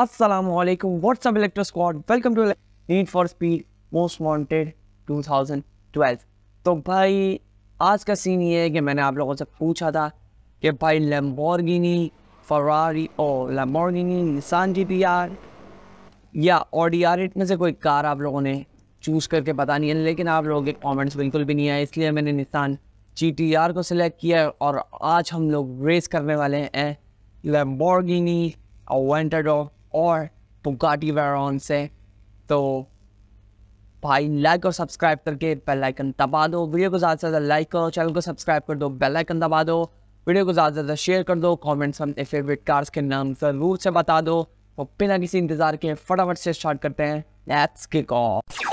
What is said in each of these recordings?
Aslam what's up Electro Squad welcome to Need for Speed Most Wanted 2012 तो भाई आज का सीन ये है कि मैंने आप लोगों से पूछा था कि भाई लेम्बोर्गिनी फरारी और Lamborghini Nissan G P R या डी आर में से कोई कार आप लोगों ने चूज़ करके पता नहीं है लेकिन आप लोगों के कॉमेंट्स बिल्कुल भी नहीं आए इसलिए मैंने निशान जी टी आर को सिलेक्ट किया और आज हम लोग रेस करने वाले हैं लेम्बोर्गिनी और वेंटाडो और पुकाटी वेरॉन से तो भाई लाइक और सब्सक्राइब करके बेल आइकन दबा दो वीडियो को ज़्यादा से ज़्यादा लाइक करो चैनल को सब्सक्राइब कर दो बेल आइकन दबा दो वीडियो को ज़्यादा से ज़्यादा शेयर कर दो कमेंट्स में अपने फेवरेट कार्स के नाम ज़रूर से बता दो और तो बिना किसी इंतज़ार के फटाफट से स्टार्ट करते हैं let's kick off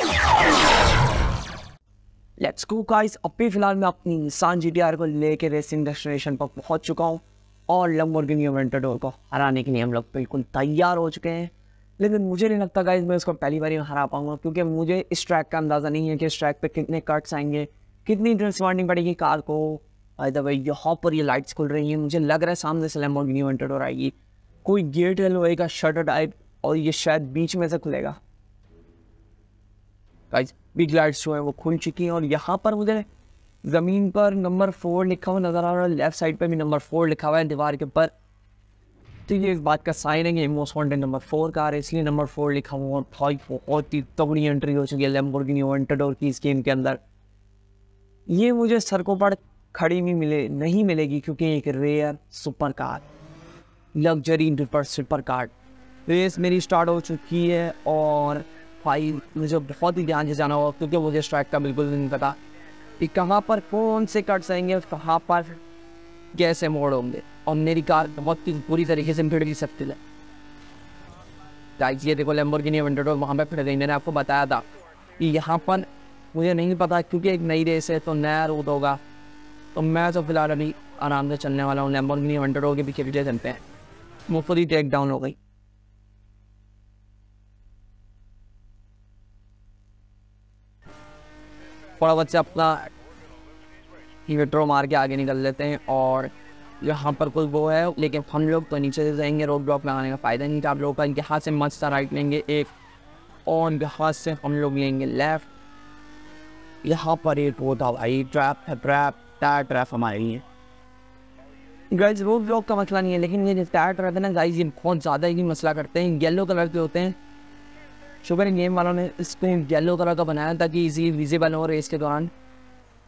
let's go guys अभी फिलहाल मैं अपनी निसान जी को लेकर रेसिंग डेस्टिनेशन पर पहुंच चुका हूँ और लम्बोर्गिनी वेंटाडोर को हराने के लिए हम लोग बिल्कुल तैयार हो चुके हैं लेकिन मुझे नहीं लगता गाइज मैं उसको पहली बार हरा पाऊंगा क्योंकि मुझे इस ट्रैक का अंदाज़ा नहीं है कि इस ट्रैक पर कितने कट्स आएंगे कितनी ड्रेस मारनी पड़ेगी कार को द वे यहाँ पर ये लाइट्स खुल रही हैं मुझे लग रहा है सामने से लम्बोर्गिनी वेंटाडोर आएगी कोई गेट है लोहे का शटर टाइप और ये शायद बीच में से खुलेगा गाइज बिग लाइट्स जो है वो खुल चुकी हैं और यहाँ पर मुझे ज़मीन पर नंबर फोर लिखा हुआ नज़र आ रहा है लेफ्ट साइड पर भी नंबर फोर लिखा हुआ है दीवार के ऊपर तो ये इस बात का साइन है मोस्ट वॉन्टेड नंबर फोर का है इसलिए नंबर फोर लिखा हुआ और बहुत ही तगड़ी एंट्री हो चुकी है लेम्बोर्गिनी वॉन्टेडोर की इस गेम के अंदर ये मुझे सड़कों पर खड़ी भी मिले नहीं मिलेगी क्योंकि एक rare super car luxury dipper super car race मेरी स्टार्ट हो चुकी है और भाई मुझे बहुत ही ध्यान से जाना होगा क्योंकि मुझे स्ट्राइक का बिल्कुल नहीं पता कि कहाँ पर कौन से कट्स आएंगे और कहाँ पर कैसे मोड़ होंगे और मेरी कार बहुत पूरी तरीके से भिड़ गई सकती है ये देखो लेम्बोर्गिनी हंड्रेड और वहाँ पर फिर गई मैंने आपको बताया था कि यहाँ पर मुझे नहीं पता क्योंकि एक नई रेस है तो नया रूट होगा तो मैं तो फिलहाल अभी आराम से चलने वाला हूँ की नहीं वनडेड होगी भी खेलते चलते हैं मुफ्त ही टेक डाउन हो गई थोड़ा बच्चा अपना ही मेट्रो मार के आगे निकल लेते हैं और यहाँ पर कुछ वो है लेकिन हम लोग तो नीचे से जाएंगे रोड ब्लॉक में आने का फ़ायदा नहीं था आप लोगों का इनके हाथ से मस्त राइट लेंगे एक और इनके हाथ से हम लोग लेंगे लेफ्ट यहाँ पर एक वो था भाई ट्रैप है ट्रैप टायर ट्रैप हमारे लिए गर्ल्स रोड ब्लॉक का मसला नहीं है लेकिन ये जो टायर ट्रैप है ना गाइज ये बहुत ज़्यादा ही मसला करते हैं येलो कलर के होते हैं शुगर गेम वालों ने इसको येलो कलर का बनाया था कि इजी विजिबल हो रेस के दौरान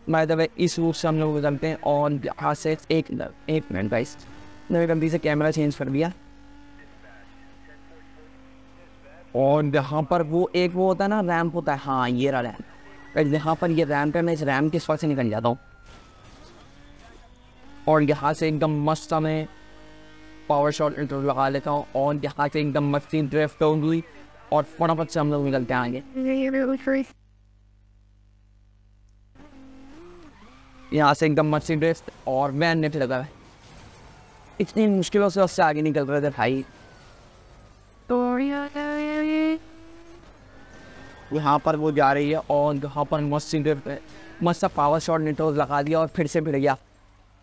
बाय द वे इस रूट से हम लोग गुजरते हैं और यहाँ से एक एक मिनट गाइस नवे गंदी से कैमरा चेंज कर दिया और यहाँ पर वो एक वो होता है ना रैम्प होता है हाँ ये रहा रैम यहाँ पर ये रैम्प है मैं इस रैम्प के स्वर से निकल जाता हूँ और यहाँ से एकदम मस्त हमें पावर शॉट इंटर लगा लेता हूँ और यहाँ से एकदम मस्ती ड्रिफ्ट होगी और फटाफट से हम लोग निकलते आएंगे यहाँ से एकदम मस्ती ड्रेस और मैं नेट लगा है इतनी मुश्किलों से उससे आगे निकल रहे थे भाई तो यहाँ पर वो जा रही है और यहाँ पर मस्ती ड्रेस मस्त सा पावर शॉट नेटवर्क लगा दिया और फिर से भिड़ गया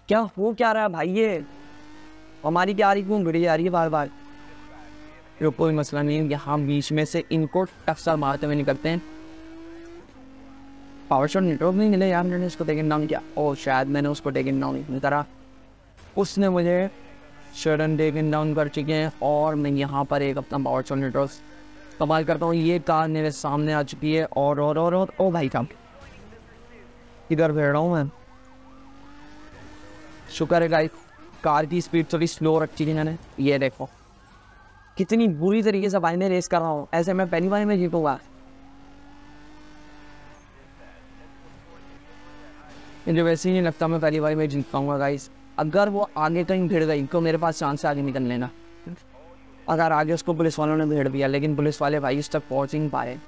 क्या हो क्या रहा है भाई ये हमारी क्या रही क्यों भिड़ी जा रही है बार बार कोई मसला नहीं यहाँ बीच में से इनको टक्सर मारते हुए निकलते हैं पावर शॉट नेटवर्क नहीं मिले यार मैंने उसको टेकन डाउन किया और शायद मैंने उसको टेकन डाउन नहीं करा उसने मुझे शरण टेकन डाउन कर चुके हैं और मैं यहाँ पर एक अपना पावर शॉट नेटवर्क इस्तेमाल करता हूँ ये कार मेरे सामने आ चुकी है और और और और ओ भाई काम इधर बैठ रहा हूँ मैं शुक्र है गाइस कार की स्पीड थोड़ी स्लो रखी थी मैंने ये देखो कितनी बुरी तरीके से भाई मैं रेस कर रहा हूँ ऐसे मैं पहली बार में जीतूंगा इन वैसे ही लगता मैं पहली बार मैं जीत पाऊंगा गाइस अगर वो आगे कहीं भिड़ गई तो मेरे पास चांस है आगे निकल लेना अगर आगे उसको पुलिस वालों ने भिड़ दिया लेकिन पुलिस वाले भाई उस तक पहुँच नहीं पाए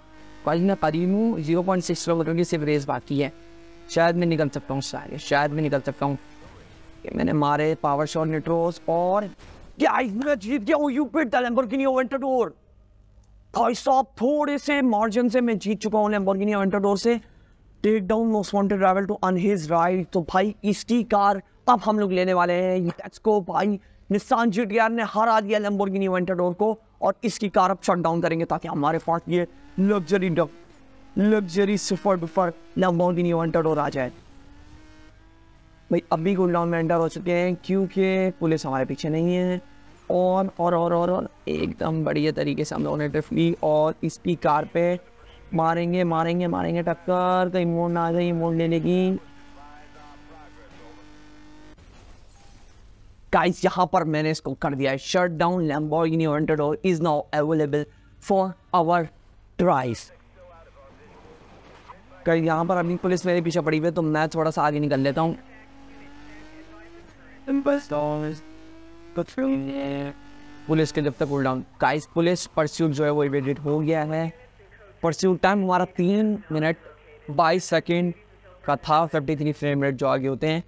भाई मैं करीब हूँ जीरो पॉइंट सिक्स किलोमीटर की सिर्फ रेस बाकी है शायद मैं निकल सकता हूँ उससे आगे शायद मैं निकल सकता हूँ मैंने मारे पावर शॉट निट्रोस और जीत गया यू पिट लैम्बोर्गिनी ओवेंटाडोर भाई साहब थोड़े से मार्जिन से मैं जीत चुका हूँ लैम्बोर्गिनी ओवेंटाडोर से take down most wanted rival to win his ride तो भाई इसकी कार अब हम लोग लेने वाले हैं लेट्स गो भाई निशान जी टी ने हरा दिया लैम्बोर्गिनी वेंटाडोर को और इसकी कार अब शट डाउन करेंगे ताकि हमारे पास ये लग्जरी डब luxury super duper Lamborghini Aventador आ जाए भाई अभी गोल डाउन में एंटर हो चुके हैं क्योंकि पुलिस हमारे पीछे नहीं है और और और और, और एकदम बढ़िया तरीके से हम लोगों ने ड्रिफ्ट ली और इसकी कार पे मारेंगे मारेंगे मारेंगे टक्कर कहीं मोड़ ना आ जाए मोड़ लेने की गाइस यहां पर मैंने इसको कर दिया है shut down Lamborghini Aventador is now available for our tries कहीं यहां पर अभी पुलिस मेरे पीछे पड़ी हुई है तो मैं थोड़ा सा आगे निकल लेता हूं पुलिस के जब तक cool down guys police pursuit जो है वो इवेडेड हो गया है परस्यूट टाइम हमारा तीन मिनट बाईस सेकेंड का था फिफ्टी थ्री फ्रेम रेट जो आगे होते हैं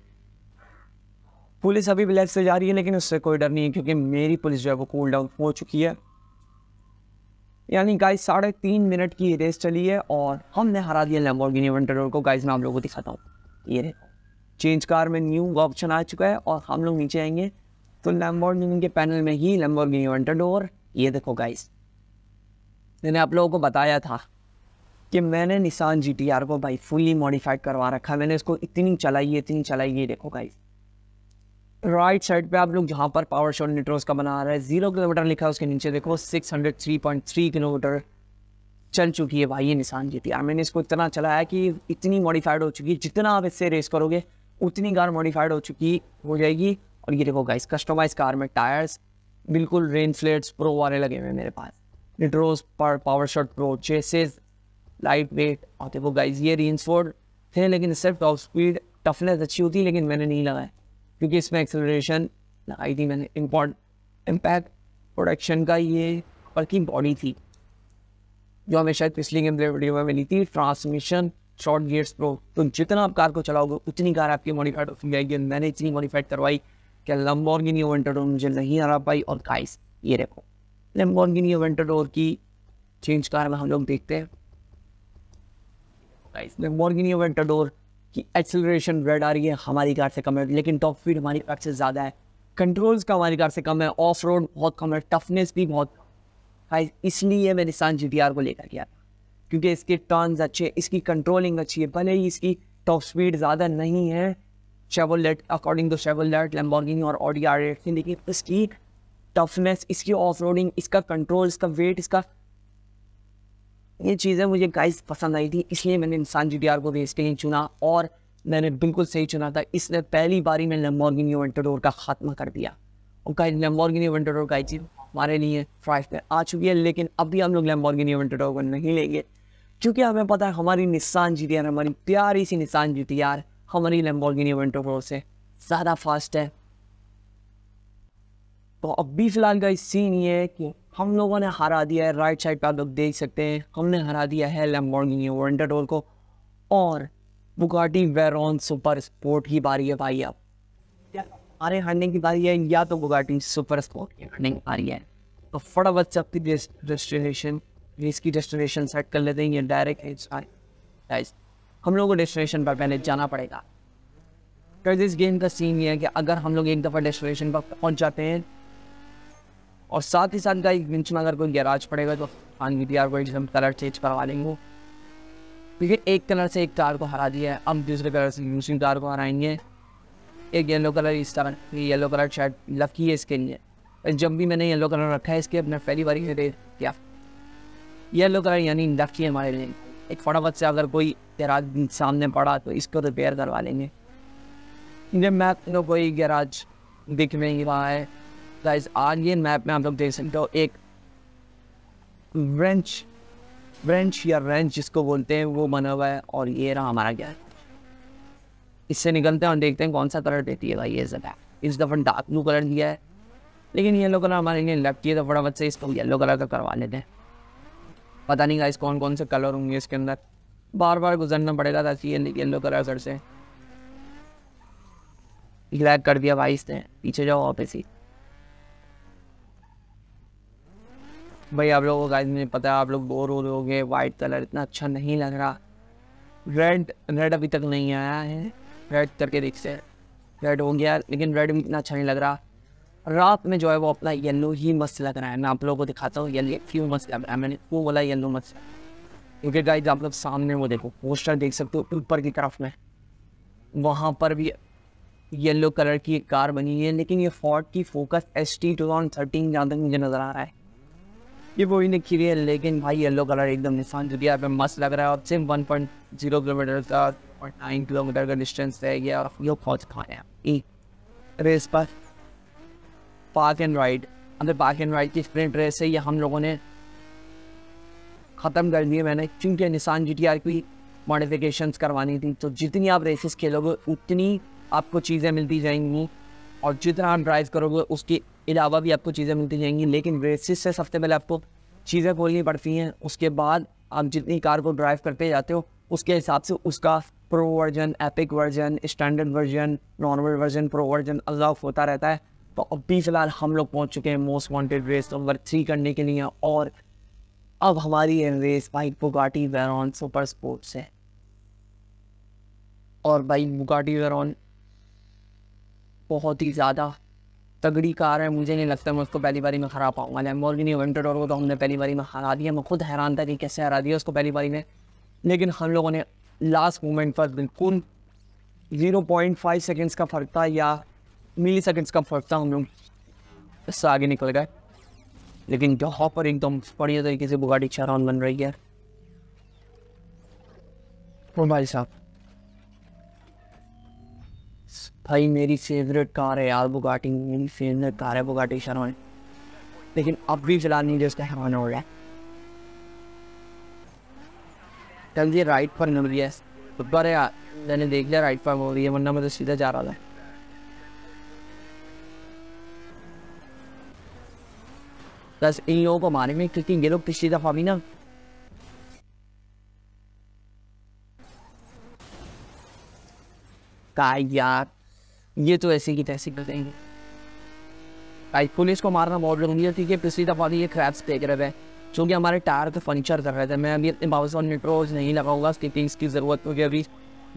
पुलिस अभी ब्लैक से जा रही है लेकिन उससे कोई डर नहीं है क्योंकि मेरी पुलिस जो है वो कूल डाउन हो चुकी है यानी गाइस साढ़े तीन मिनट की रेस चली है और हमने हरा दिया लैम्बोर्गिनी वेंटाडोर को गाइस मैं आप लोगों को दिखाता हूँ ये रहे चेंज कार में न्यू ऑप्शन आ चुका है और हम लोग नीचे आएंगे तो लैम्बोर्गिनी के पैनल में ही लैम्बोर्गिनी वेंटाडोर ये देखो गाइज़ मैंने आप लोगों को बताया था कि मैंने निशान जी टी आर को भाई फुल्ली मॉडिफाइड करवा रखा है मैंने इसको इतनी चलाई है इतनी चलाई है देखो भाई राइट साइड पे आप लोग जहाँ पर पावर शॉट निट्रोस का बना रहा है जीरो किलोमीटर लिखा है उसके नीचे देखो six hundred three point three kilometre चल चुकी है भाई ये निशान जी टी आर मैंने इसको इतना चलाया कि इतनी मॉडिफाइड हो चुकी है जितना आप इससे रेस करोगे उतनी कार मॉडिफाइड हो चुकी हो जाएगी और ये देखो गाइस कस्टमाइज कार में टायर्स बिल्कुल रेन फ्लेट्स प्रो वाले लगे हुए मेरे पास निट्रोस पर power shot pro chassis light weight और देखो गाइज ये रेंज फोर्ड थे लेकिन इससे टॉप स्पीड टफनेस अच्छी होती लेकिन मैंने नहीं लगाया क्योंकि इसमें एक्सेलरेशन लगाई थी मैंने इम्पॉर्ट इम्पैक्ट प्रोडक्शन का ये वर्किंग बॉडी थी जो हमें शायद पिछली गेम वीडियो में मिली थी ट्रांसमिशन शॉर्ट गियर्स प्रो तो जितना आप कार को चलाओगे उतनी कार आपकी मॉडिफाइड होती जाएगी मैंने इतनी मॉडिफाइड करवाई क्या गिनी वो ओवेंटर मुझे नहीं हरा पाई और गाइस ये देखो लेम्बोर्गिनी वेंटाडोर की चेंज कार में हम लोग देखते हैं गाइस लेम्बोर्गिनी वेंटाडोर की एक्सेलरेशन रेड आ रही है हमारी कार से कम है लेकिन टॉप स्पीड हमारी कार से ज़्यादा है कंट्रोल्स का हमारी कार से कम है ऑफ रोड बहुत कम है टफनेस भी बहुत हाई इसलिए मैं निशान जी को लेकर गया था क्योंकि इसके टर्न्स अच्छे इसकी कंट्रोलिंग अच्छी है भले ही इसकी टॉप स्पीड ज़्यादा नहीं है Chevrolet according to Chevrolet Lamborghini और ऑडी आर एट लेकिन इसकी टफनेस इसकी ऑफ इसका कंट्रोल इसका वेट इसका ये चीज़ें मुझे गाइस पसंद आई थी इसलिए मैंने इंसान जी को रेस के लिए चुना और मैंने बिल्कुल सही चुना था इसने पहली बारी में लम्बॉर्गिनी वेंटोडोर का खात्मा कर दिया और गाइज लम्बॉर्गिनी वेंटोडोर गाइस जी हमारे लिए प्राइस पर आ चुकी है लेकिन अभी हम लोग लम्बॉर्गिनी वेंटोडोर को नहीं लेंगे क्योंकि हमें पता है हमारी निशान जी हमारी प्यारी सी निशान जी हमारी लम्बॉर्गिनी वेंटोडोर से ज़्यादा फास्ट है तो अभी फ़िलहाल का सीन ये है कि हम लोगों ने हरा दिया है राइट साइड पे आप लोग देख सकते हैं हमने हरा दिया है लैम्बोर्गिनी को और बुगाटी वेरॉन सुपर स्पोर्ट की बारी है भाई अब हमारे हारने की बारी है या तो बुगाटी सुपर स्पोर्ट की हारने की बारी है तो फटाफट से अपनी डेस्टिनेशन रेस की डेस्टिनेशन सेट कर लेते हैं ये डायरेक्ट है हम लोगों को डेस्टिनेशन पर पहले जाना पड़ेगा तो इस गेम का सीन ये है कि अगर हम लोग एक दफ़ा डेस्टिनेशन पर पहुंच जाते हैं और साथ ही साथ का एक इंच में अगर कोई गैराज पड़ेगा तो खान वी गोइंग हम कलर चेंज करवा लेंगे क्योंकि एक कलर से एक कार को हरा दिया है अब दूसरे कलर से दूसरी कार को हराएंगे एक येलो कलर इस तरह येलो कलर शर्ट लकी है इसके लिए जब भी मैंने येलो कलर रखा है इसके अपने पहली बार ही क्या येलो कलर यानी लकी है हमारे लिए एक फटाफट से अगर कोई गैराज सामने पड़ा तो इसको रिपेयर करवा लेंगे जब मैं कोई गैराज दिख में ही रहा है गाइस आज ये मैप में आप लोग देख सकते हो एक रेंच रेंच या रेंच जिसको बोलते हैं वो बना हुआ है और ये रहा हमारा क्या इससे निकलते हैं और देखते हैं कौन सा कलर देती है भाई ये जगह इस दफ़ा डार्क ब्लू कलर दिया है लेकिन येलो कलर हमारे लिए लगती है तो फटाफट से इसको येलो कलर का करवा लेते हैं पता नहीं गाइस कौन कौन से कलर होंगे इसके अंदर बार बार गुजरना पड़ेगा ताकि ये येलो कलर सर से ब्लैक कर दिया भाई इसने पीछे जाओ वापस ही भाई आप लोगों गाइस मुझे पता है आप लोग बोर हो रहे हो वाइट कलर इतना अच्छा नहीं लग रहा रेड रेड अभी तक नहीं आया है रेड करके देख हैं रेड हो गया लेकिन रेड भी इतना अच्छा नहीं लग रहा रात में जो है वो अपना येलो ही मस्त लग रहा है मैं आप लोगों को दिखाता हूँ येलो क्यों मस्त लग रहा है मैंने वो बोला येलो मस्त क्योंकि गाइज आप लोग सामने वो देखो पोस्टर देख सकते हो ऊपर की तरफ में वहाँ पर भी येलो कलर की एक कार बनी है लेकिन ये फोर्ड की Focus S T two thousand thirteen जहाँ तक मुझे नज़र आ रहा है ये वो इन्हें निकी है लेकिन भाई येलो कलर एकदम निशान जो दिया है मस्त लग रहा है और सिर्फ वन पॉइंट जीरो किलोमीटर का और नाइन किलोमीटर का डिस्टेंस है ये और ये बहुत खान है एक रेस पर पार्क एंड राइड अंदर पार्क एंड राइड की स्प्रिंट रेस है ये हम लोगों ने ख़त्म कर दिए मैंने क्योंकि निशान जी टी आर की मॉडिफिकेशन करवानी थी तो जितनी आप रेसेस खेलोगे उतनी आपको चीज़ें मिलती जाएंगी और जितना आप ड्राइव करोगे उसकी अलावा भी आपको चीज़ें मिलती जाएंगी लेकिन रेसिस से सबसे पहले आपको चीज़ें खोलनी पड़ती हैं उसके बाद आप जितनी कार को ड्राइव करते जाते हो उसके हिसाब से उसका pro version epic version standard version normal version pro version अल्लाह होता रहता है तो अभी फ़िलहाल हम लोग पहुंच चुके हैं most wanted race number three करने के लिए और अब हमारी race bike Bugatti Veyron super sports है और बाइक बुगाटी वेरॉन बहुत ही ज़्यादा तगड़ी कार है मुझे नहीं लगता मैं उसको पहली बारी में हरा पाऊंगा लैम्बोर्गिनी और को तो हमने पहली बारी में हरा दिया मैं खुद हैरान था कि कैसे हरा दिया उसको पहली बारी में लेकिन हम लोगों ने लास्ट मोमेंट पर बिल्कुल ज़ीरो पॉइंट फाइव सेकेंड्स का फ़र्क था या मिली सेकेंड्स का फ़र्क था हम लोग इससे आगे निकल गए लेकिन जो हॉपर एकदम बढ़िया तरीके से बुगाटी चारान बन रही है मोबाइल साहब भाई मेरी फेवरेट कार है यार बुगाटी मेरी फेवरेट कार है बुगाटी शर्मा लेकिन अब भी फिलहाल नहीं जिसका हैरान हो रहा है कल ये राइट पर मिल रही है पर यार मैंने देख लिया राइट पर हो रही है वरना मैं तो सीधा जा रहा था बस इन लोगों को मारे में क्योंकि ये लोग पिछली दफ़ा भी ना का यार ये तो ऐसे ही तैसे कर देंगे भाई पुलिस को मारना बहुत जरूरी है क्योंकि पिछली दफ़ा ये क्रैप्स देख रहे थे चूँकि हमारे टायर पे तो फर्नीचर कर रहे थे मैं अभी बाबा बावजूद मेट्रोज नहीं लगाऊंगा स्टिकिंग्स की ज़रूरत क्योंकि अभी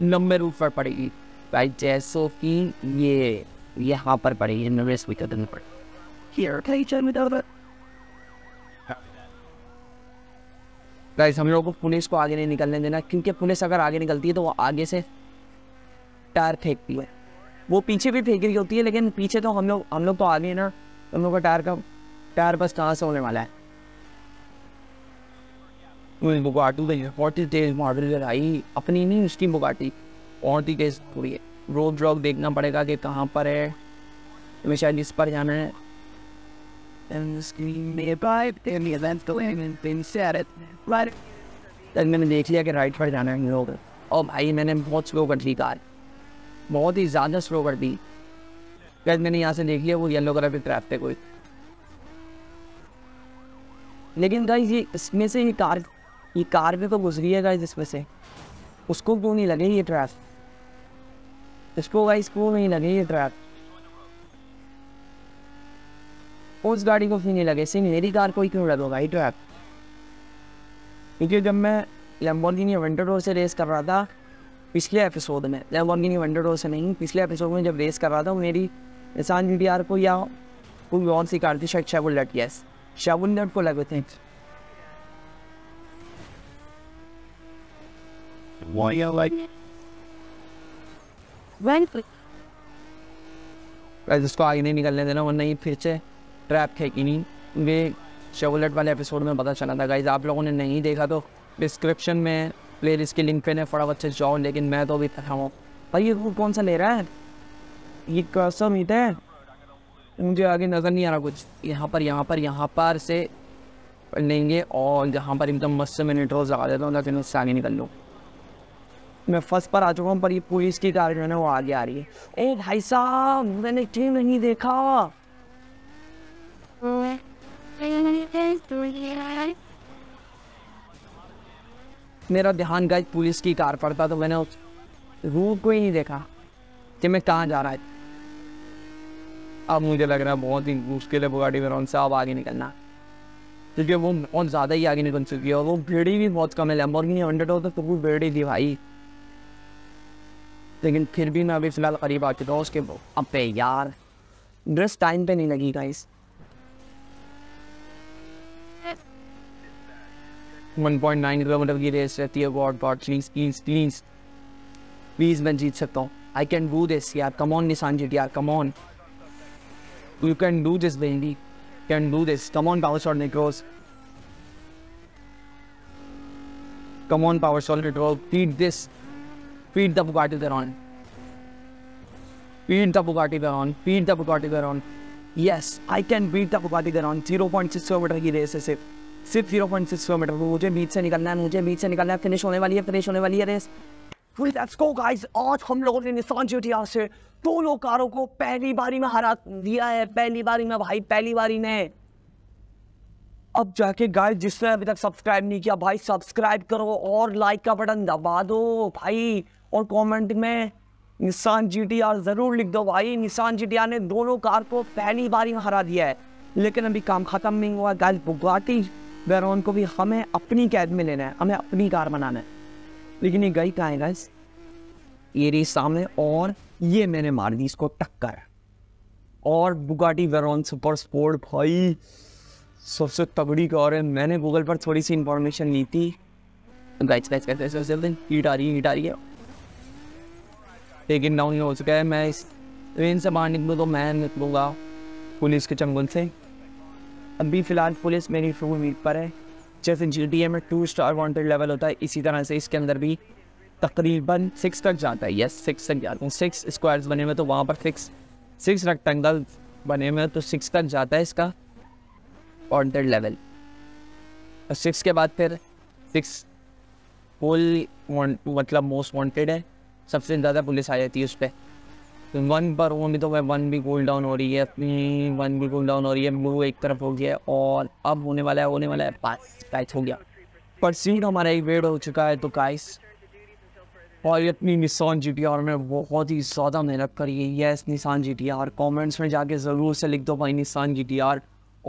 लंबे रूप पर पड़ेगी भाई जैसो कि ये यहाँ पर पड़ेगी इन्वेस्ट भी करना पड़ेगा गाइस हम लोगों को पुलिस को आगे नहीं निकलने देना क्योंकि पुलिस अगर आगे निकलती है तो वो आगे से टायर फेंकती है वो पीछे भी फेंक रही होती है लेकिन पीछे तो हम लोग हम लोग तो आ गए ना हम लोग का टायर का टायर बस कहाँ से होने वाला है बुगाटू गई बहुत ही तेज मॉडल आई अपनी नहीं उसकी बुगाटी बहुत ही तेज पूरी है रोड ड्रॉप देखना पड़ेगा कि कहाँ पर है हमें शायद इस पर जाना है मैंने देख लिया कि राइट पर जाना है ओ भाई मैंने बहुत स्लो कर ली कार बहुत ही ज़्यादा स्लो कर दी कैद मैंने यहाँ से देख लिया वो येलो कलर पे ट्रैप थे कोई लेकिन गाइज ये इसमें से ये कार ये कार भी तो गुजरी है गाइज इसमें से उसको क्यों नहीं लगे ये ट्रैप इसको गाइज क्यों नहीं लगे ये ट्रैप उस गाड़ी को क्यों नहीं लगे सिंह मेरी कार को ही क्यों लगोगा ये ट्रैप क्योंकि जब मैं विंटर रोड से रेस कर रहा था पिछले एपिसोड में जब लेम्बोर्गिनी वंडरडोर से नहीं पिछले एपिसोड में जब रेस कर रहा था मेरी निशान जी को या कोई और सी कार थी शायद शेबुल शेवुलेट यस शेबुल शेवुलेट को लगे थे Why इसको आगे नहीं निकलने देना वरना ये फिर से ट्रैप थे कि नहीं वे शेवलेट वाले एपिसोड में पता चला था गाइज आप लोगों ने नहीं देखा तो डिस्क्रिप्शन में प्लेयर लिस्ट लिंक पे ने फटाफट से जाओ लेकिन मैं तो अभी तक हूँ भाई ये रूट कौन सा ले रहा है ये कैसा मीट है मुझे आगे नज़र नहीं आ रहा कुछ यहाँ पर यहाँ पर यहाँ पर से लेंगे और जहाँ पर एकदम मस्त से मैं नेटवर्क लगा देता हूँ लेकिन उससे आगे निकल लूँ मैं फर्स्ट पर आ चुका हूँ पर ये पुलिस की कार जो है ना वो आगे आ रही है ए भाई साहब मैंने टीम नहीं देखा मेरा ध्यान गाइज पुलिस की कार पर था तो मैंने उस रूप को ही नहीं देखा कि मैं कहाँ जा रहा है अब मुझे लग रहा है बहुत ही मुश्किल है बुगाटी वेरॉन उनसे अब आगे निकलना क्योंकि वो बहुत ज़्यादा ही आगे निकल चुकी है और वो भीड़ भी बहुत कम है लैम्बोर्गिनी हंड्रेड होता तो वो तो भीड़ ही थी भाई लेकिन फिर भी मैं अभी फ़िलहाल करीब आ चुका हूँ उसके अब यार ड्रेस टाइम पे नहीं लगी गाइस वन किलोमीटर की रेस रहती है what god please please please please मैं जीत सकता हूँ आई कैन डू दिस यार कम ऑन निशान जीट यार come on you can do this bendy can do this come on power shot nitrous come on power shot nitrous feed this feed the Bugatti on the Bugatti on beat the Bugatti Veyron, on yes I can Yes, the Bugatti beat on zero point six kilometre की race है सिर्फ सिर्फ zero point six kilometre मुझे बीच से निकलना है मुझे बीच से निकलना है फिनिश होने वाली है फिनिश होने वाली है रेस लेट्स गो गाइस आज हम लोगों ने निसान जीटीआर से दोनों कारों को पहली बारी में हरा दिया है पहली बारी में भाई पहली बारी में अब जाके गाइस जिसने अभी तक सब्सक्राइब नहीं किया भाई सब्सक्राइब करो और लाइक का बटन दबा दो भाई और कमेंट में निशान जी ज़रूर लिख दो भाई निशान जी ने दोनों कार को पहली बारी में हरा दिया है लेकिन अभी काम खत्म नहीं हुआ गाइस बुगाटी बैरोन को भी हमें अपनी कैद में लेना है हमें अपनी कार बनाना है लेकिन ये गई कहाँ है ये रही सामने और ये मैंने मार दी इसको टक्कर और बुगाटी वेरोन सुपर स्पोर्ट भाई सबसे तगड़ी कार है मैंने गूगल पर थोड़ी सी इंफॉर्मेशन ली थी guys guys guys guys heat आ रही है हीट आ रही है लेकिन डाउन हो चुका है मैं इस ट्रेन से बाहर निकलूँ तो मैं निकलूँगा पुलिस के चंगुल से अभी फ़िलहाल पुलिस मेरी फूल उम्मीद पर है जैसे जी डी ए में टू स्टार वॉन्टेड लेवल होता है इसी तरह से इसके अंदर भी तकरीबन सिक्स तक जाता है यस सिक्स तक जाता हूँ सिक्स स्क्वायर्स बने हुए तो वहाँ पर सिक्स सिक्स रेक्टेंगल बने हुए तो सिक्स तक जाता है इसका वॉन्टेड लेवल और सिक्स के बाद फिर सिक्स फुल मतलब मोस्ट वॉन्टेड है सबसे ज़्यादा पुलिस आ जाती है उस पर वन पर वो भी तो वह वन भी कूल डाउन हो रही है अपनी वन भी कूल डाउन हो रही है ब्लू एक तरफ हो गया है और अब होने वाला है होने वाला है पास कैच हो गया पर सीट हमारा एक वेड हो चुका है तो काइस और ये अपनी निशान जी टी आर में बहुत ही ज़्यादा मेहनत करी है यस निशान जी टी आर कॉमेंट्स में जाके ज़रूर से लिख दो भाई निशान जी टी आर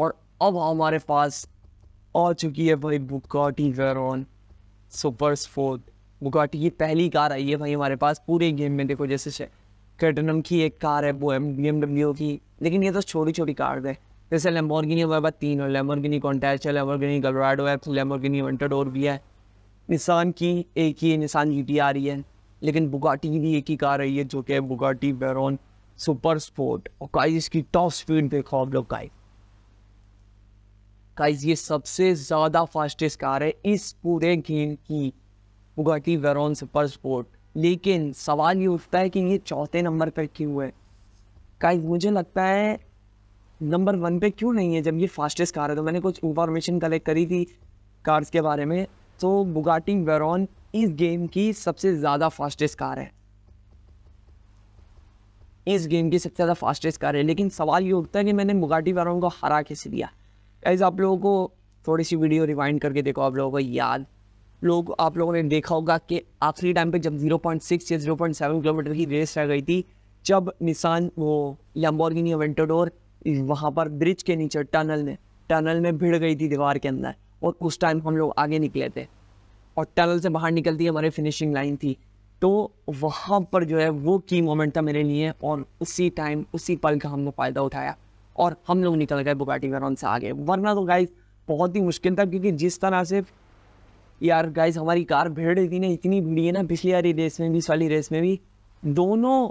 और अब हमारे पास आ चुकी है भाई Bugatti Veyron super sport Bugatti की पहली कार आई है भाई हमारे पास पूरे गेम में देखो जैसे कैटनम की एक कार है वो एम बी एम डब्ल्यू की लेकिन ये तो छोटी छोटी कार है जैसे लेमोरगिनी हमारे पास तीन और लेमोरगिनी कॉन्टैच है लेमोरगिनी गलराडो है लेमोरगिनी वंटाडोर भी है निसान की एक ही निसान जी टी आ रही है लेकिन बुगाटी की भी एक ही कार रही है जो कि बुगाटी बैरोन सुपर स्पोर्ट और काइज इसकी टॉप स्पीड देखो आप लोग काइज काइज ये सबसे ज़्यादा फास्टेस्ट कार है इस पूरे गेम की बुगाटी वेरोन सुपर स्पोर्ट लेकिन सवाल ये उठता है कि ये चौथे नंबर पर क्यों है का मुझे लगता है नंबर वन पे क्यों नहीं है जब ये फास्टेस्ट कार है तो मैंने कुछ इंफॉर्मेशन कलेक्ट करी थी कार्स के बारे में तो बुगाटी वेरॉन इस गेम की सबसे ज़्यादा फास्टेस्ट कार है इस गेम की सबसे ज़्यादा फास्टेस्ट कार है लेकिन सवाल ये उठता है कि मैंने बुगाटी वेरॉन को हरा कैसे दिया गाइज आप लोगों को थोड़ी सी वीडियो रिवाइंड करके देखो आप लोगों को याद लोग आप लोगों ने देखा होगा कि आखिरी टाइम पे जब 0.6 या 0.7 किलोमीटर की रेस रह गई थी जब निशान वो लम्बोर्गिनी अवेंटोडोर वहाँ पर ब्रिज के नीचे टनल में टनल में भिड़ गई थी दीवार के अंदर और उस टाइम हम लोग आगे निकले थे और टनल से बाहर निकलती हमारी फिनिशिंग लाइन थी तो वहाँ पर जो है वो की मोमेंट था मेरे लिए और उसी टाइम उसी पल का हमने फ़ायदा उठाया और हम लोग निकल गए बुगाटी वेरॉन से आगे वरना तो गाइज बहुत ही मुश्किल था क्योंकि जिस तरह से यार गाइस हमारी कार भेड़ थी ना इतनी भिड़ी है ना पिछली वाली रेस में भी इस वाली रेस में भी दोनों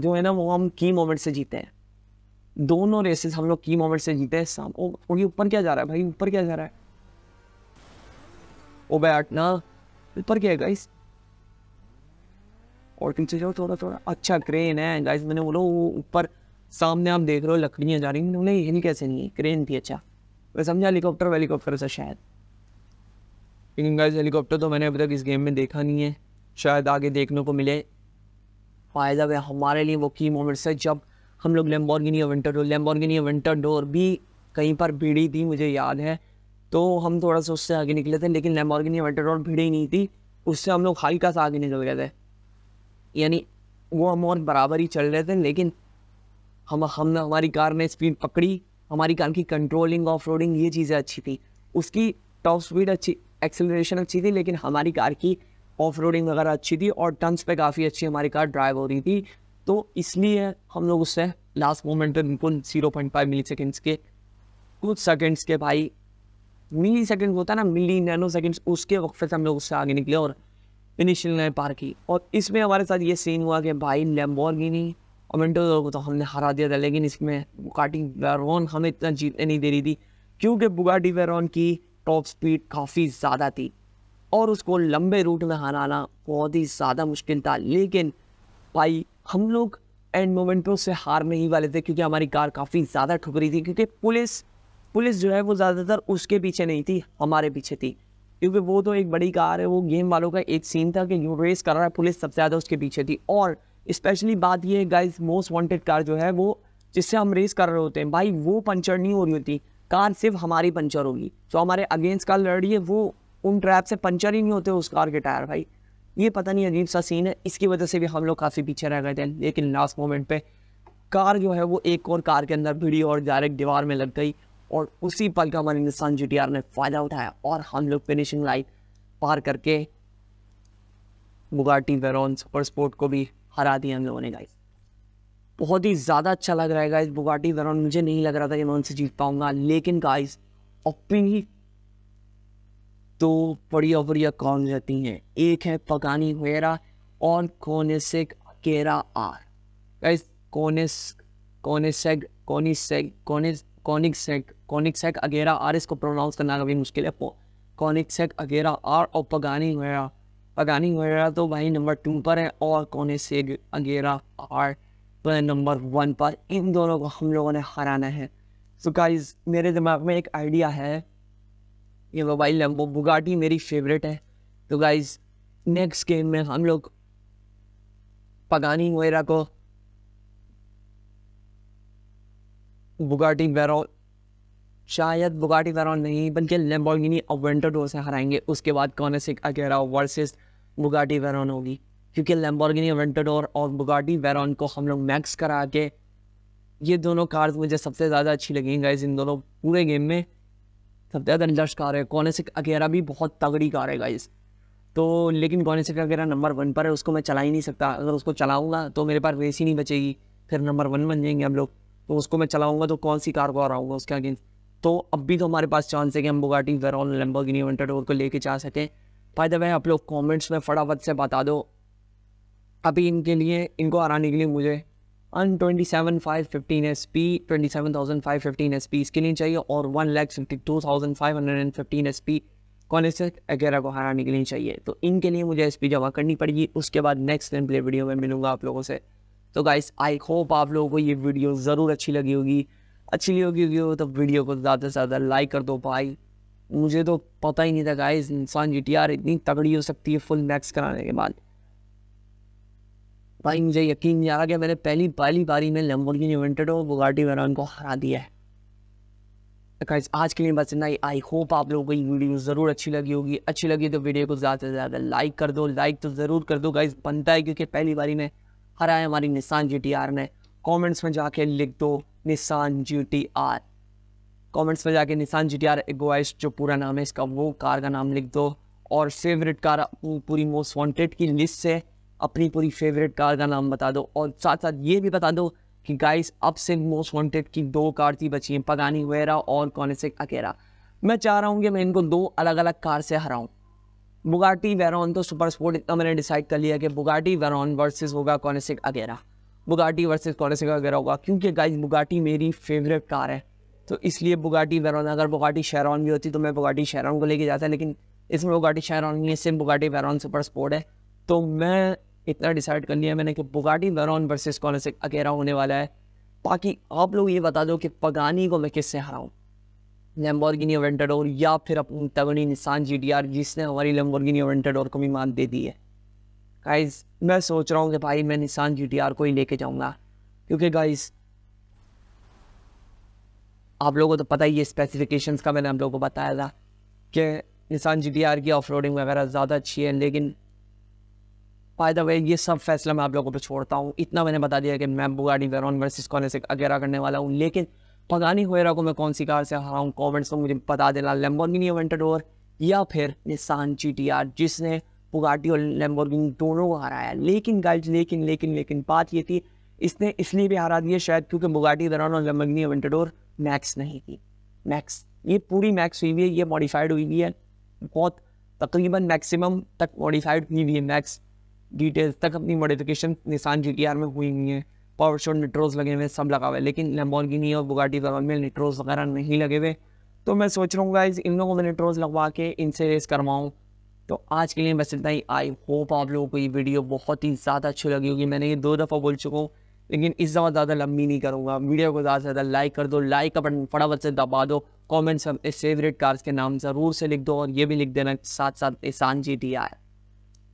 जो है ना वो हम की मोमेंट से जीते हैं दोनों रेसेस हम लोग की मोमेंट से जीते हैं शाम ओ ऊपर क्या जा रहा है भाई ऊपर क्या जा रहा है ओ बैट ना ऊपर क्या है गाइस और पीछे जाओ थोड़ा थोड़ा अच्छा क्रेन है गाइस मैंने बोलो वो ऊपर सामने आप देख रहे हो लकड़ियाँ जा रही हैं उन्होंने हिल कैसे नहीं है क्रेन थी अच्छा वैसे समझा हेलीकॉप्टर वेलीकॉप्टर से शायद लेकिन गाइस हेलीकॉप्टर तो मैंने अभी तक इस गेम में देखा नहीं है शायद आगे देखने को मिले फायदा वे हमारे लिए वो की मोमेंट्स है जब हम लोग Lamborghini Aventador Lamborghini Aventador भी कहीं पर भीड़ी थी मुझे याद है तो हम थोड़ा सा उससे आगे निकले थे लेकिन लेम्बॉर्गिनी विंटर डोर भीड़ी नहीं थी उससे हम लोग हल्का सा आगे निकल गए थे यानी वो हम और बराबर ही चल रहे थे लेकिन हम हमने हमारी कार ने स्पीड पकड़ी हमारी कार की कंट्रोलिंग ऑफ रोडिंग ये चीज़ें अच्छी थी उसकी टॉप स्पीड अच्छी एक्सेलरेशन अच्छी थी लेकिन हमारी कार की ऑफ रोडिंग वगैरह अच्छी थी और टर्न्स पे काफ़ी अच्छी हमारी कार ड्राइव हो रही थी तो इसलिए हम लोग उससे लास्ट मोमेंट पर उनको zero point five milliseconds के कुछ सेकेंड्स के भाई मिली सेकेंड होता है ना मिली नैनो सेकेंड्स उसके वक्त से हम लोग उससे आगे निकले और फिनिशिंग लाइन पार की और इसमें हमारे साथ ये सीन हुआ कि भाई लेम्बोर्गिनी और मिनटो तो को तो हमने हरा दिया था लेकिन इसमें बुकाटी वेरोन हमें इतना जीतने नहीं दे रही थी क्योंकि बुगाटी वेरोन की टॉप स्पीड काफ़ी ज़्यादा थी और उसको लंबे रूट में हराना बहुत ही ज़्यादा मुश्किल था लेकिन भाई हम लोग एंड मोमेंट पर उससे हारने ही वाले थे क्योंकि हमारी कार काफ़ी ज़्यादा ठुक रही थी क्योंकि पुलिस पुलिस जो है वो ज़्यादातर उसके पीछे नहीं थी हमारे पीछे थी क्योंकि वो तो एक बड़ी कार है वो गेम वालों का एक सीन था कि यू रेस कर रहा है पुलिस सबसे ज़्यादा उसके पीछे थी और स्पेशली बात ये है गाइज मोस्ट वांटेड कार जो है वो जिससे हम रेस कर रहे होते हैं भाई वो पंचर नहीं हो रही होती कार सिर्फ हमारी पंचर होगी जो हमारे अगेंस्ट कार लड़ रही है वो उन ट्रैप से पंचर ही नहीं होते उस कार के टायर भाई ये पता नहीं अजीब सा सीन है इसकी वजह से भी हम लोग काफ़ी पीछे रह गए थे लेकिन लास्ट मोमेंट पे कार जो है वो एक और कार के अंदर भिड़ी और डायरेक्ट दीवार में लग गई और उसी पल का हमारे हिंदुस्तान जी ने फ़ायदा उठाया और हम लोग फिनिशिंग लाइन पार करके बुगाटी वेरोन्स और स्पोर्ट को भी हरा दिया हम लोगों ने गाइस बहुत ही ज़्यादा अच्छा लग रहा है गाइज बुगाटी वेरॉन मुझे नहीं लग रहा था कि मैं उनसे जीत पाऊंगा लेकिन गाइज ओपनिंग दो बड़ी बढ़िया कौन रहती हैं एक है पगानी वेरा और कोनेसेक केरा आर गाइज कोनेस कोनेसेग कोनिसेग कोनिस कॉनिकसेक कॉनिकसेक अगेरा आर इसको प्रोनाउंस करना कभी मुश्किल है कॉनिकसेक अगेरा आर और पगानी वेरा पगानी वेरा तो भाई नंबर टू पर है और कोनेसेग अगेरा आर प्लेयर नंबर वन पर इन दोनों को हम लोगों ने हराना है सो so गाइस मेरे दिमाग में एक आइडिया है ये मोबाइल नंबर बुगाटी मेरी फेवरेट है तो गाइस नेक्स्ट गेम में हम लोग पगानी मोयरा को बुगाटी वेरो शायद बुगाटी वेरो नहीं बल्कि लेम्बोर्गिनी और वेंटोडो से हराएंगे उसके बाद से अगेरा वर्सेस बुगाटी वेरोन होगी क्योंकि लेम्बोर्गिनी वेंटाडोर और बुगाटी वेरॉन को हम लोग मैक्स करा के ये दोनों कार्स मुझे सबसे ज़्यादा अच्छी लगी गाइज इन दोनों पूरे गेम में सबसे ज़्यादा इंटरेस्ट कार है कॉनेसिक अगेरा भी बहुत तगड़ी कार है गाइज तो लेकिन कॉनेसिक अगेरा नंबर वन पर है उसको मैं चला ही नहीं सकता अगर उसको चलाऊँगा तो मेरे पास रेस ही नहीं बचेगी फिर नंबर वन बन जाएंगे हम लोग तो उसको मैं चलाऊँगा तो कौन सी कार को आऊँगा उसके अगेंस्ट तो अब भी तो हमारे पास चांस है कि हम बुगाटी वेरॉन लेम्बोगिनी वेंटाडोर को लेके जा सकें फायदा वह आप लोग कमेंट्स में फटाफट से बता दो अभी इनके लिए इनको हराने के लिए मुझे अन twenty seven five fifteen S P twenty seven thousand five fifteen S P इसके लिए चाहिए और one lakh fifty two thousand five hundred and fifteen S P कॉलेज अगेरा को हराने के लिए चाहिए तो इनके लिए मुझे एस पी जमा करनी पड़ेगी उसके बाद नेक्स्ट दिन प्ले वीडियो में मिलूंगा आप लोगों से तो गाइस आई होप आप लोगों को ये वीडियो ज़रूर अच्छी लगी होगी अच्छी लगी होगी तो वीडियो को ज़्यादा से ज़्यादा लाइक कर दो भाई मुझे तो पता ही नहीं था गाइस इंसान जी इतनी तगड़ी हो सकती है फुल मैक्स कराने के बाद भाई मुझे यकीन नहीं आ रहा कि मैंने पहली पहली बारी में लम्बोर्गिनी इवेंटेड और बुगाटी वेरान को हरा दिया है गाइस तो आज के लिए बस इतना ही आई होप आप लोगों को ये वीडियो ज़रूर अच्छी लगी होगी अच्छी लगी तो वीडियो को ज़्यादा से ज़्यादा लाइक कर दो लाइक तो ज़रूर कर दो गाइस बनता है क्योंकि पहली बारी में हरा है हमारी निशान जी ने कॉमेंट्स में जाके लिख दो निशान जी कमेंट्स में जाके निशान जी टी आर एगोइस जो पूरा नाम है इसका वो कार का नाम लिख दो और फेवरेट कार पूरी मोस्ट वॉन्टेड की लिस्ट से अपनी पूरी फेवरेट कार का नाम बता दो और साथ साथ ये भी बता दो कि गाइस अब से मोस्ट वांटेड की दो कार थी बची हैं पगानी वेरा और कॉनेसिक अकेरा मैं चाह रहा हूँ कि मैं इनको दो अलग अलग कार से हराऊँ बुगाटी वेरॉन तो सुपर स्पोर्ट इतना मैंने डिसाइड कर लिया कि बुगाटी वेरॉन वर्सेज होगा कॉनेसिक अगेरा बुगाटी वर्सेस कॉनेसिक अगेरा होगा क्योंकि गाइज बुगाटी मेरी फेवरेट कार है तो इसलिए बुगाटी वेरॉन अगर बुगाटी शेरॉन भी होती तो मैं बुगाटी शेरॉन को लेके जाता लेकिन इसमें बुगाटी शेरॉन नहीं है सिर्फ बुगाटी वेरॉन सुपर स्पोर्ट है तो मैं इतना डिसाइड कर लिया मैंने कि बुगाटी वेरॉन वर्सेस कौन से अकेरा होने वाला है बाकी आप लोग ये बता दो कि पगानी को मैं किससे हराऊँ लेम्बोर्गिनी वेंटाडोर या फिर अपनी तवनी निशान जी डी आर जिसने हमारी लेम्बोर्गिनी वेंटाडोर को भी मान दे दी है गाइज़ मैं सोच रहा हूँ कि भाई मैं निशान जी टी आर को ही लेके जाऊँगा क्योंकि गाइज आप लोगों को तो पता ही है स्पेसिफिकेशंस का मैंने आप लोगों को बताया था कि निशान जी डी आर की ऑफ रोडिंग वगैरह ज़्यादा अच्छी है लेकिन बाय द वे ये सब फैसला मैं आप लोगों पे छोड़ता हूँ इतना मैंने बता दिया कि मैं बुगाडी वेरॉन वर्सेस कौन से अगेरा करने वाला हूँ लेकिन पगानी हुएरा को मैं कौन सी कार से हराऊँ कॉमेंट्स में मुझे बता देना लेम्बोर्गिनी वेंटाडोर या फिर निशान जी टी आर जिसने बुगाटी और लेम्बोर्गिनी दोनों को हराया लेकिन गाइज लेकिन लेकिन लेकिन बात ये थी इसने इसलिए भी हरा दिया शायद क्योंकि बुगाटी वेरॉन और लेम्बोर्गिनी वेंटाडोर मैक्स नहीं थी मैक्स ये पूरी मैक्स हुई हुई है ये मॉडिफाइड हुई हुई है बहुत तकरीबन मैक्सिमम तक मॉडिफाइड हुई हुई है मैक्स डिटेल्स तक अपनी मॉडिफिकेशन निशान जी टी आर में हुई हुई है पावर शोर निट्रोज लगे हुए सब लगा हुआ है लेकिन नहीं और बुगाटी वगैरह में निट्रोज वगैरह नहीं लगे हुए तो मैं सोच रहा हूँ गाइज इन लोगों को मैं लगवा के इनसे रेस करवाऊँ तो आज के लिए बस इतना ही आई होप आप लोगों को ये वीडियो बहुत ही ज़्यादा अच्छी लगी होगी मैंने ये दो दफ़ा बोल चुका हूँ लेकिन इस दफ़ा ज़्यादा लंबी नहीं करूँगा वीडियो को ज़्यादा से ज़्यादा लाइक कर दो लाइक का बटन फटाफट से दबा दो कॉमेंट्स फेवरेट कार्स के नाम ज़रूर से लिख दो और ये भी लिख देना साथ साथ एहसान जी टी आर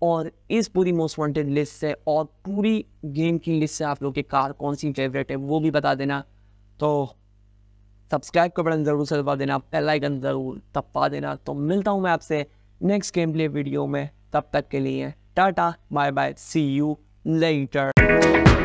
और इस पूरी मोस्ट वांटेड लिस्ट से और पूरी गेम की लिस्ट से आप लोग की कार कौन सी फेवरेट है वो भी बता देना तो सब्सक्राइब का बटन ज़रूर से दबा देना बेल आइकन ज़रूर दबा देना तो मिलता हूँ मैं आपसे नेक्स्ट गेम प्ले वीडियो में तब तक के लिए tata bye bye see you letter